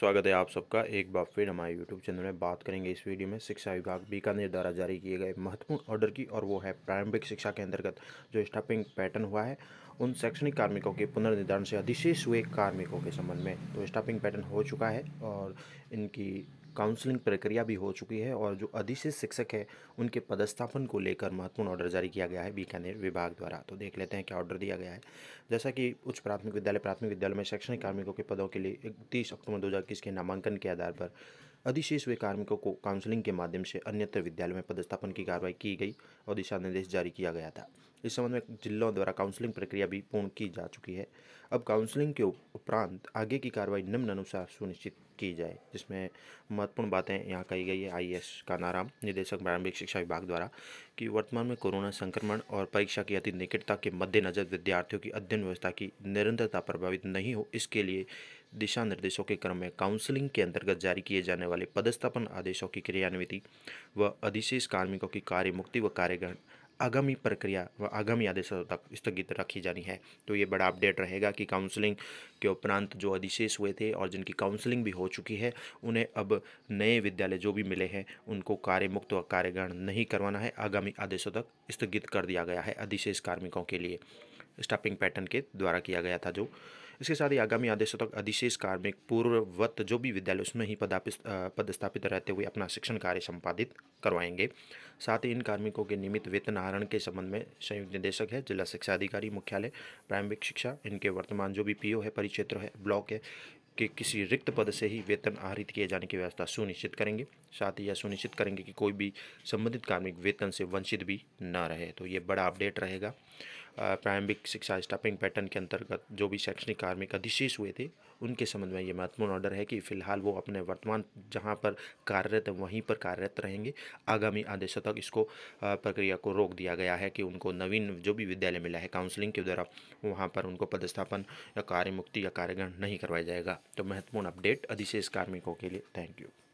स्वागत है आप सबका एक बार फिर हमारे यूट्यूब चैनल में बात करेंगे इस वीडियो में शिक्षा विभाग बीकानेर द्वारा जारी किए गए महत्वपूर्ण ऑर्डर की और वो है प्रारंभिक शिक्षा के अंतर्गत जो स्टाफिंग पैटर्न हुआ है उन शैक्षणिक कार्मिकों के पुनर्निर्धारण से अधिशेष हुए कार्मिकों के संबंध में तो स्टाफिंग पैटर्न हो चुका है और इनकी काउंसलिंग प्रक्रिया भी हो चुकी है और जो अधिशेष शिक्षक है उनके पदस्थापन को लेकर महत्वपूर्ण ऑर्डर जारी किया गया है बीकानेर विभाग द्वारा तो देख लेते हैं क्या ऑर्डर दिया गया है जैसा कि उच्च प्राथमिक विद्यालय प्राथमिक विद्यालय में शैक्षणिक कार्मिकों के पदों के लिए इकतीस अक्टूबर दो के नामांकन के आधार पर अधिशेष हुए कार्मिकों को काउंसलिंग के माध्यम से अन्यत्र विद्यालय में पदस्थापन की कार्रवाई की गई और दिशा निर्देश जारी किया गया था इस संबंध में जिलों द्वारा काउंसलिंग प्रक्रिया भी पूर्ण की जा चुकी है अब काउंसलिंग के उपरांत आगे की कार्रवाई निम्न अनुसार सुनिश्चित की जाए जिसमें महत्वपूर्ण बातें यहाँ कही गई है आई का नाराम निदेशक प्रारंभिक शिक्षा विभाग द्वारा कि वर्तमान में कोरोना संक्रमण और परीक्षा की अति निकटता के मद्देनज़र विद्यार्थियों की अध्ययन व्यवस्था की निरंतरता प्रभावित नहीं हो इसके लिए दिशा निर्देशों के क्रम में काउंसलिंग के अंतर्गत जारी किए जाने वाले पदस्थापन आदेशों की क्रियान्विति व अधिशेष कार्मिकों की कार्य मुक्ति व कार्यग्रहण आगामी प्रक्रिया व आगामी आदेशों तक स्थगित रखी जानी है तो ये बड़ा अपडेट रहेगा कि काउंसलिंग के उपरांत जो अधिशेष हुए थे और जिनकी काउंसलिंग भी हो चुकी है उन्हें अब नए विद्यालय जो भी मिले हैं उनको कार्यमुक्त व कार्यग्रहण नहीं करवाना है आगामी आदेशों तक स्थगित कर दिया गया है अधिशेष कार्मिकों के लिए स्टाफिंग पैटर्न के द्वारा किया गया था जो इसके साथ ही आगामी आदेशों तक अधिशेष कार्मिक पूर्ववत जो भी विद्यालय उसमें ही पदापित पदस्थापित रहते हुए अपना शिक्षण कार्य संपादित करवाएंगे साथ ही इन कार्मिकों के निमित्त वेतन आहरण के संबंध में संयुक्त निदेशक है जिला शिक्षा अधिकारी मुख्यालय प्रारंभिक शिक्षा इनके वर्तमान जो भी पीओ है परिक्षेत्र है ब्लॉक है कि किसी रिक्त पद से ही वेतन आहरित किए जाने की व्यवस्था सुनिश्चित करेंगे साथ ही यह सुनिश्चित करेंगे कि कोई भी संबंधित कार्मिक वेतन से वंचित भी न रहे तो ये बड़ा अपडेट रहेगा प्रारंभिक शिक्षा स्टाफिंग पैटर्न के अंतर्गत जो भी शैक्षणिक कार्मिक अधिशेष हुए थे उनके संबंध में ये महत्वपूर्ण ऑर्डर है कि फिलहाल वो अपने वर्तमान जहाँ पर कार्यरत वहीं पर कार्यरत रहेंगे आगामी आदेशों तक इसको प्रक्रिया को रोक दिया गया है कि उनको नवीन जो भी विद्यालय मिला है काउंसलिंग के द्वारा वहाँ पर उनको पदस्थापन या कार्यमुक्ति या कार्यग्रहण नहीं करवाया जाएगा तो महत्वपूर्ण अपडेट अधिशेष कार्मिकों के लिए थैंक यू